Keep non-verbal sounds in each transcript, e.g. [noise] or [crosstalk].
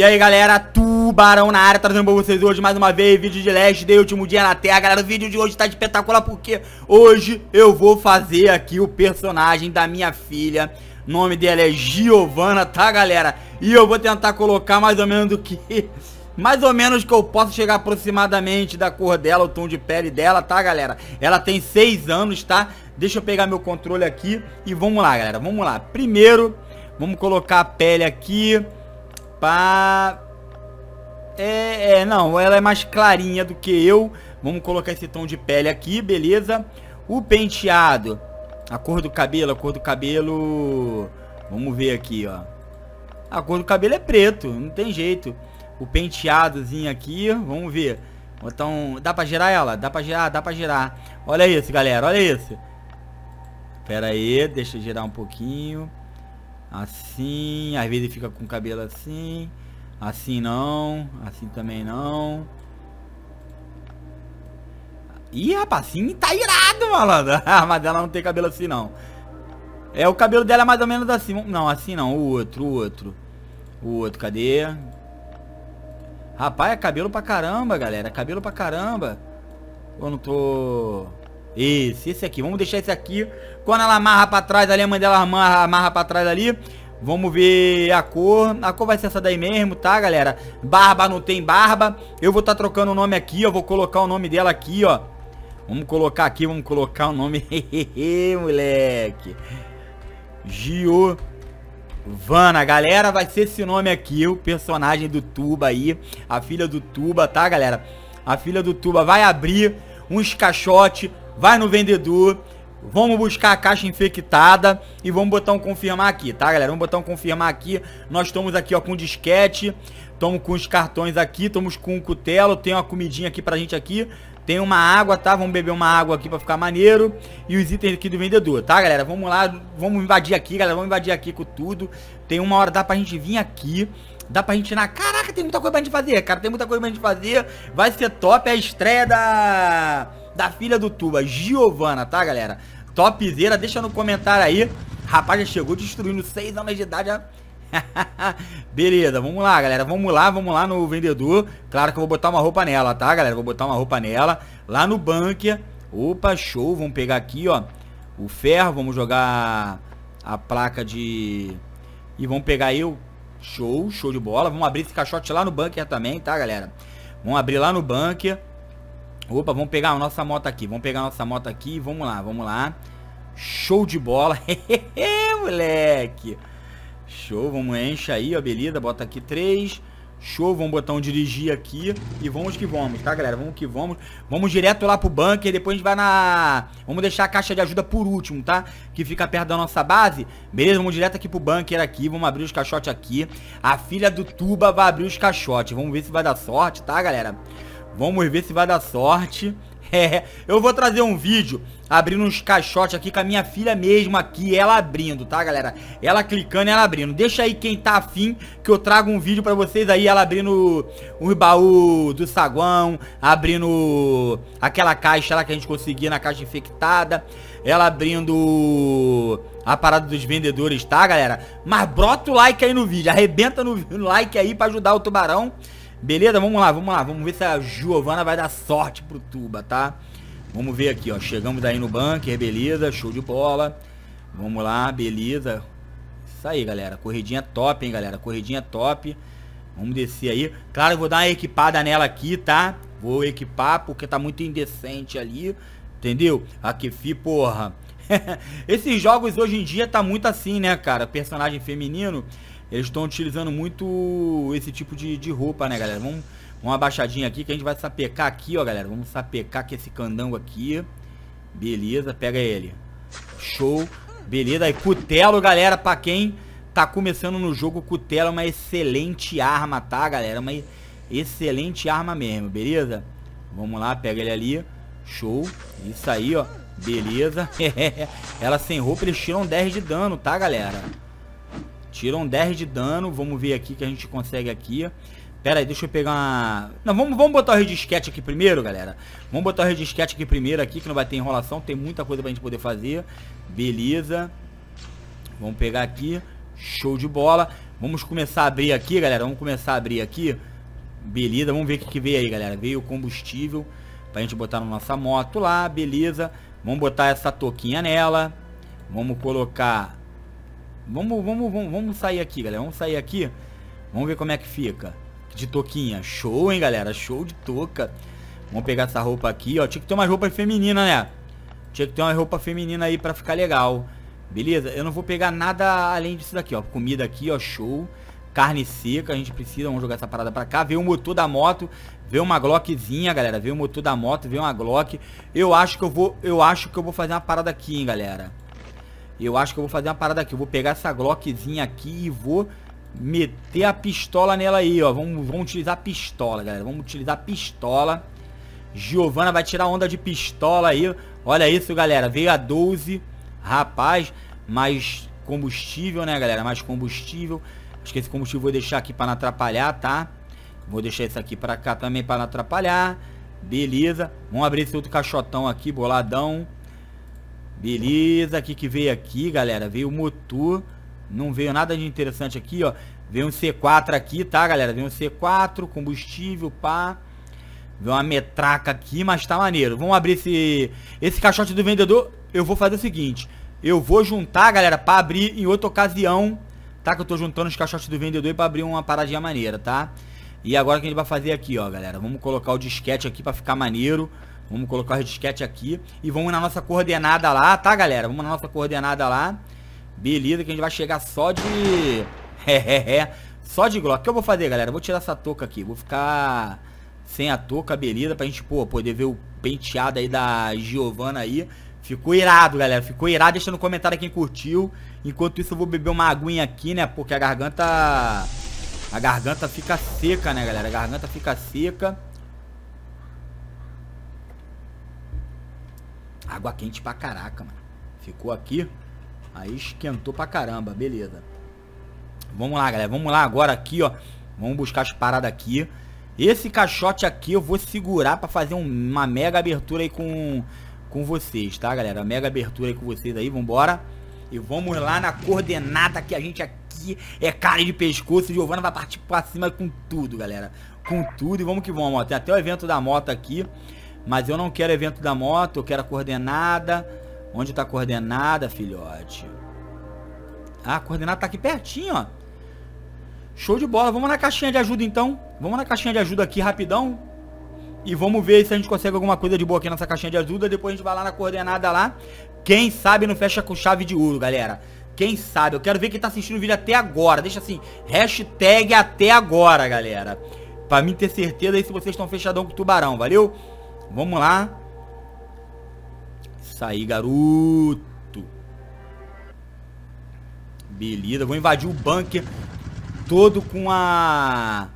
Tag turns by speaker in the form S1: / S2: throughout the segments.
S1: E aí galera, Tubarão na área, trazendo pra vocês hoje mais uma vez vídeo de Last Day, último dia na Terra Galera, o vídeo de hoje tá espetacular porque hoje eu vou fazer aqui o personagem da minha filha O nome dela é Giovana, tá galera? E eu vou tentar colocar mais ou menos do que... [laughs] Mais ou menos que eu posso chegar aproximadamente da cor dela, o tom de pele dela, tá galera? Ela tem 6 anos, tá? Deixa eu pegar meu controle aqui e vamos lá galera, vamos lá Primeiro, vamos colocar a pele aqui pá. É, é, não, ela é mais clarinha do que eu. Vamos colocar esse tom de pele aqui, beleza? O penteado, a cor do cabelo, a cor do cabelo... Vamos ver aqui, ó. A cor do cabelo é preto, não tem jeito. O penteadozinho aqui, vamos ver. Então, dá pra girar ela? Dá pra girar, dá pra girar. Olha isso, galera, olha isso. Pera aí, deixa eu girar um pouquinho assim, às vezes fica com o cabelo assim, assim não, assim também não. Ih, rapaz, assim tá irado, malandro. [laughs] Ah, mas ela não tem cabelo assim, não. É, o cabelo dela é mais ou menos assim. Não, assim não, o outro, o outro. O outro, cadê? Rapaz, é cabelo pra caramba, galera. cabelo pra caramba. Eu não tô... Esse, esse aqui. Vamos deixar esse aqui. Quando ela amarra pra trás ali, a mãe dela amarra, amarra pra trás ali. Vamos ver a cor. A cor vai ser essa daí mesmo, tá, galera? Barba não tem barba. Eu vou estar tá trocando o nome aqui, ó. Vou colocar o nome dela aqui, ó. Vamos colocar aqui, vamos colocar o nome. [laughs] moleque. Gio. Vana, galera, vai ser esse nome aqui, o personagem do Tuba aí, a filha do Tuba, tá, galera? A filha do Tuba vai abrir uns caixotes vai no vendedor, vamos buscar a caixa infectada e vamos botar um confirmar aqui, tá galera? Vamos botar um confirmar aqui, nós estamos aqui ó com disquete, estamos com os cartões aqui, estamos com um cutelo, tem uma comidinha aqui pra gente aqui, tem uma água, tá? Vamos beber uma água aqui pra ficar maneiro. E os itens aqui do vendedor, tá, galera? Vamos lá, vamos invadir aqui, galera. Vamos invadir aqui com tudo. Tem uma hora, dá pra gente vir aqui. Dá pra gente ir na... Caraca, tem muita coisa pra gente fazer, cara. Tem muita coisa pra gente fazer. Vai ser top. É a estreia da da filha do Tuba, Giovana, tá, galera? Topzera, deixa no comentário aí. Rapaz, já chegou destruindo 6 anos de idade. Já... [laughs] Beleza, vamos lá, galera. Vamos lá, vamos lá no vendedor. Claro que eu vou botar uma roupa nela, tá, galera? Vou botar uma roupa nela. Lá no bunker. Opa, show. Vamos pegar aqui, ó. O ferro. Vamos jogar a placa de... E vamos pegar eu. Show, show de bola. Vamos abrir esse caixote lá no bunker também, tá, galera? Vamos abrir lá no bunker. Opa, vamos pegar a nossa moto aqui. Vamos pegar a nossa moto aqui. Vamos lá, vamos lá. Show de bola. [laughs] moleque. Show, vamos encher aí, ó, beleza. Bota aqui três. Show, vamos botar um dirigir aqui e vamos que vamos, tá, galera? Vamos que vamos. Vamos direto lá pro bunker, depois a gente vai na... Vamos deixar a caixa de ajuda por último, tá? Que fica perto da nossa base. Beleza, vamos direto aqui pro bunker aqui, vamos abrir os caixotes aqui. A filha do Tuba vai abrir os caixotes. Vamos ver se vai dar sorte, tá, galera? Vamos ver se vai dar sorte. [laughs] É, eu vou trazer um vídeo abrindo uns caixotes aqui com a minha filha mesmo aqui, ela abrindo, tá, galera? Ela clicando e ela abrindo. Deixa aí quem tá afim que eu trago um vídeo pra vocês aí, ela abrindo o baú do saguão, abrindo aquela caixa lá que a gente conseguia na caixa infectada, ela abrindo a parada dos vendedores, tá, galera? Mas brota o like aí no vídeo, arrebenta no [laughs] like aí pra ajudar o tubarão. Beleza? Vamos lá, vamos lá. Vamos ver se a Giovana vai dar sorte pro Tuba, tá? Vamos ver aqui, ó. Chegamos aí no bunker, beleza. Show de bola. Vamos lá, beleza. Isso aí, galera. Corridinha top, hein, galera. Corridinha top. Vamos descer aí. Claro, eu vou dar uma equipada nela aqui, tá? Vou equipar porque tá muito indecente ali. Entendeu? Aqui, fi, porra. [laughs] Esses jogos hoje em dia tá muito assim, né, cara? Personagem feminino eles estão utilizando muito esse tipo de, de roupa, né, galera? Vamos, uma baixadinha aqui que a gente vai sapecar aqui, ó, galera. Vamos sapecar com esse candango aqui. Beleza, pega ele. Show. Beleza, aí cutelo, galera, pra quem tá começando no jogo, cutelo é uma excelente arma, tá, galera? É uma excelente arma mesmo, beleza? Vamos lá, pega ele ali. Show. Isso aí, ó. Beleza. [laughs] Ela sem roupa, eles tiram 10 de dano, tá, galera? Tiram 10 de dano. Vamos ver aqui que a gente consegue aqui. Pera aí, deixa eu pegar uma... Não, vamos, vamos botar o redisquete aqui primeiro, galera. Vamos botar o redisquete aqui primeiro aqui, que não vai ter enrolação. Tem muita coisa pra gente poder fazer. Beleza. Vamos pegar aqui. Show de bola. Vamos começar a abrir aqui, galera. Vamos começar a abrir aqui. Beleza, vamos ver o que, que veio aí, galera. Veio o combustível pra gente botar na nossa moto lá. Beleza. Vamos botar essa toquinha nela. Vamos colocar Vamos, vamos, vamos, vamos sair aqui, galera. Vamos sair aqui. Vamos ver como é que fica. De touquinha. Show, hein, galera. Show de touca. Vamos pegar essa roupa aqui, ó. Tinha que ter umas roupas femininas, né? Tinha que ter uma roupa feminina aí pra ficar legal. Beleza? Eu não vou pegar nada além disso daqui, ó. Comida aqui, ó. Show. Carne seca. A gente precisa. Vamos jogar essa parada pra cá. Veio o motor da moto. Veio uma Glockzinha, galera. Veio o motor da moto. Veio uma Glock. Eu acho que eu vou... Eu acho que eu vou fazer uma parada aqui, hein, galera. Eu acho que eu vou fazer uma parada aqui. Eu vou pegar essa Glockzinha aqui e vou meter a pistola nela aí, ó. Vamos, vamos utilizar pistola, galera. Vamos utilizar pistola. Giovana vai tirar onda de pistola aí. Olha isso, galera. Veio a 12. Rapaz, mais combustível, né, galera? Mais combustível. Acho que esse combustível vou deixar aqui para não atrapalhar, tá? Vou deixar isso aqui para cá também para não atrapalhar. Beleza. Vamos abrir esse outro caixotão aqui, boladão. Beleza, o que veio aqui, galera? Veio o motor. Não veio nada de interessante aqui, ó. Veio um C4 aqui, tá, galera? Veio um C4, combustível, pá. Veio uma metraca aqui, mas tá maneiro. Vamos abrir esse, esse caixote do vendedor. Eu vou fazer o seguinte. Eu vou juntar, galera, pra abrir em outra ocasião. Tá? Que eu tô juntando os caixotes do vendedor pra abrir uma paradinha maneira, tá? E agora o que a gente vai fazer aqui, ó, galera? Vamos colocar o disquete aqui pra ficar maneiro. Vamos colocar o disquete aqui e vamos na nossa coordenada lá, tá, galera? Vamos na nossa coordenada lá. Beleza, que a gente vai chegar só de... [laughs] só de Glock. O que eu vou fazer, galera? vou tirar essa touca aqui. Vou ficar sem a touca, beleza, pra gente, pô, poder ver o penteado aí da Giovana aí. Ficou irado, galera. Ficou irado. Deixa no comentário quem curtiu. Enquanto isso, eu vou beber uma aguinha aqui, né? Porque a garganta... A garganta fica seca, né, galera? A garganta fica seca. Água quente pra caraca, mano. Ficou aqui. Aí esquentou pra caramba, beleza. Vamos lá, galera. Vamos lá agora aqui, ó. Vamos buscar as paradas aqui. Esse caixote aqui eu vou segurar pra fazer uma mega abertura aí com, com vocês, tá, galera? Mega abertura aí com vocês aí, vambora. E vamos lá na coordenada que a gente aqui é cara de pescoço. Giovana vai partir pra cima com tudo, galera. Com tudo e vamos que vamos, ó. Tem até o evento da moto aqui. Mas eu não quero evento da moto, eu quero a coordenada. Onde tá a coordenada, filhote? Ah, a coordenada tá aqui pertinho, ó. Show de bola. Vamos na caixinha de ajuda, então. Vamos na caixinha de ajuda aqui, rapidão. E vamos ver se a gente consegue alguma coisa de boa aqui nessa caixinha de ajuda. Depois a gente vai lá na coordenada lá. Quem sabe não fecha com chave de ouro, galera. Quem sabe? Eu quero ver quem tá assistindo o vídeo até agora. Deixa assim, hashtag até agora, galera. Pra mim ter certeza aí se vocês estão fechadão com o tubarão, valeu? Vamos lá. Isso aí, garoto. Beleza, vou invadir o bunker todo com a...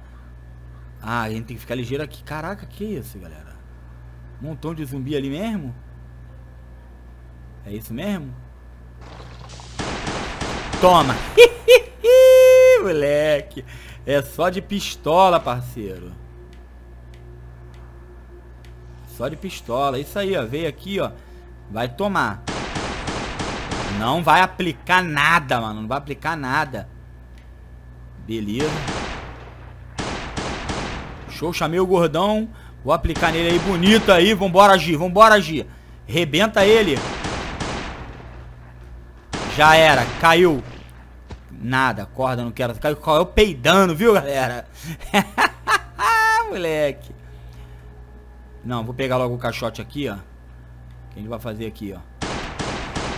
S1: Ah, a gente tem que ficar ligeiro aqui. Caraca, que isso, galera? Montão de zumbi ali mesmo? É isso mesmo? Toma! [laughs] Moleque! É só de pistola, parceiro. Só de pistola. Isso aí, ó. Veio aqui, ó. Vai tomar. Não vai aplicar nada, mano. Não vai aplicar nada. Beleza. Show, chamei o gordão. Vou aplicar nele aí, bonito aí. Vambora, Gi. Vambora, Gi. Rebenta ele. Já era. Caiu. Nada. Corda, não quero. Caiu, caiu peidando, viu, galera? [laughs] Moleque. Não, vou pegar logo o caixote aqui, ó. Que a gente vai fazer aqui, ó.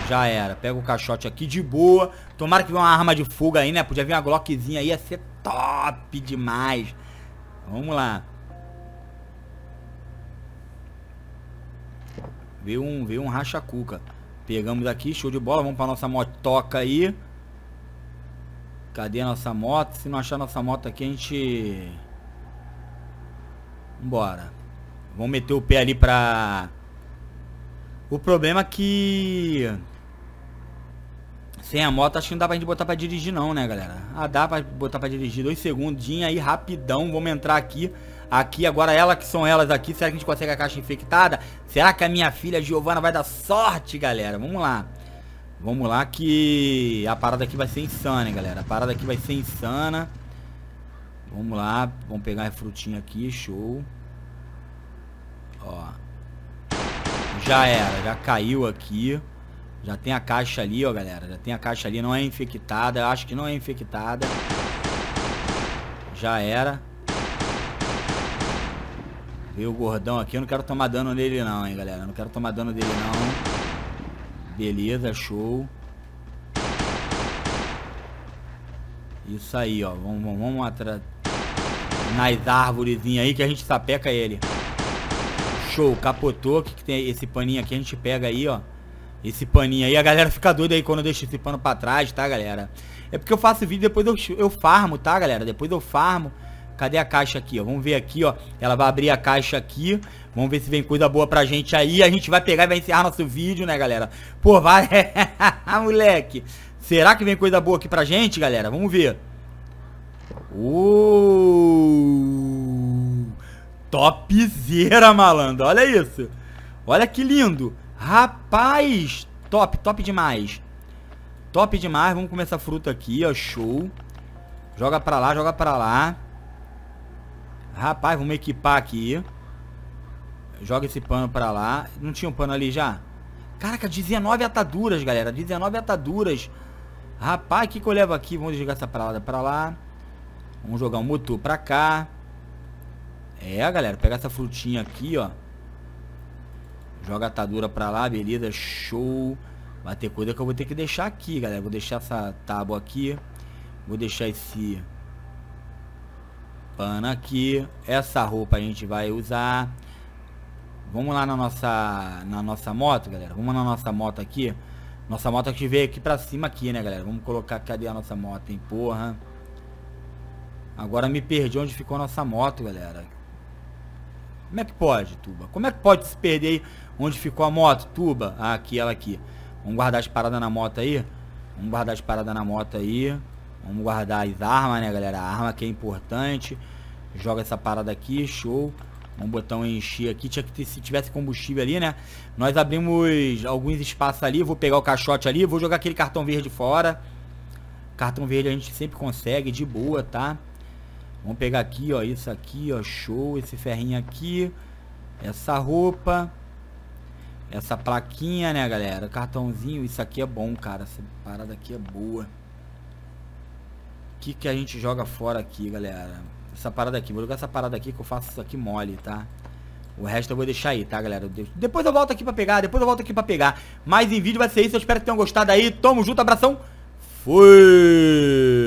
S1: Já era. Pega o caixote aqui de boa. Tomara que venha uma arma de fuga aí, né? Podia vir uma Glockzinha aí. Ia ser top demais. Vamos lá. Veio um, veio um racha-cuca. Pegamos aqui. Show de bola. Vamos pra nossa motoca aí. Cadê a nossa moto? Se não achar nossa moto aqui, a gente... Vambora. Vão meter o pé ali pra... O problema é que... Sem a moto, acho que não dá pra gente botar pra dirigir não, né, galera? Ah, dá pra botar pra dirigir. Dois segundinhos aí, rapidão. Vamos entrar aqui. Aqui, agora ela que são elas aqui. Será que a gente consegue a caixa infectada? Será que a minha filha Giovana vai dar sorte, galera? Vamos lá. Vamos lá que a parada aqui vai ser insana, hein, galera. A parada aqui vai ser insana. Vamos lá. Vamos pegar a frutinha aqui. Show. Ó. Já era, já caiu aqui. Já tem a caixa ali, ó, galera. Já tem a caixa ali, não é infectada. Acho que não é infectada. Já era. Veio o gordão aqui. Eu não quero tomar dano nele não, hein, galera. Eu não quero tomar dano dele não. Beleza, show. Isso aí, ó. Vamos, vamos, vamos atrás nas árvores aí que a gente sapeca ele show, capotou, que, que tem esse paninho aqui, a gente pega aí, ó. Esse paninho aí, a galera fica doida aí quando eu deixo esse pano pra trás, tá, galera? É porque eu faço vídeo depois eu, eu farmo, tá, galera? Depois eu farmo. Cadê a caixa aqui, ó? Vamos ver aqui, ó. Ela vai abrir a caixa aqui. Vamos ver se vem coisa boa pra gente aí. A gente vai pegar e vai encerrar nosso vídeo, né, galera? Pô, vai... [laughs] Moleque. Será que vem coisa boa aqui pra gente, galera? Vamos ver. Uh... Topzera, malandro. Olha isso. Olha que lindo. Rapaz, top, top demais. Top demais. Vamos comer essa fruta aqui, ó. Show. Joga pra lá, joga pra lá. Rapaz, vamos equipar aqui. Joga esse pano pra lá. Não tinha um pano ali já? Caraca, 19 ataduras, galera. 19 ataduras. Rapaz, o que, que eu levo aqui? Vamos jogar essa parada pra lá. Vamos jogar um motor pra cá. É, galera, pega essa frutinha aqui, ó. Joga a atadura pra lá, beleza, show. Vai ter coisa que eu vou ter que deixar aqui, galera. Vou deixar essa tábua aqui. Vou deixar esse pano aqui. Essa roupa a gente vai usar. Vamos lá na nossa, na nossa moto, galera. Vamos na nossa moto aqui. Nossa moto que veio aqui pra cima aqui, né, galera? Vamos colocar, cadê a nossa moto, hein? Porra. Agora me perdi onde ficou a nossa moto, galera. Como é que pode, Tuba? Como é que pode se perder aí onde ficou a moto, Tuba? Ah, aqui, ela aqui. Vamos guardar as paradas na moto aí? Vamos guardar as paradas na moto aí. Vamos guardar as armas, né, galera? A arma que é importante. Joga essa parada aqui, show. Vamos botar um encher aqui. Tinha que ter, se tivesse combustível ali, né? Nós abrimos alguns espaços ali. Vou pegar o caixote ali. Vou jogar aquele cartão verde fora. Cartão verde a gente sempre consegue, de boa, tá? Vamos pegar aqui, ó, isso aqui, ó, show, esse ferrinho aqui, essa roupa, essa plaquinha, né, galera? Cartãozinho, isso aqui é bom, cara, essa parada aqui é boa. O que que a gente joga fora aqui, galera? Essa parada aqui, vou jogar essa parada aqui que eu faço isso aqui mole, tá? O resto eu vou deixar aí, tá, galera? Depois eu volto aqui pra pegar, depois eu volto aqui pra pegar. Mais em vídeo vai ser isso, eu espero que tenham gostado aí. Tamo junto, abração. Fui!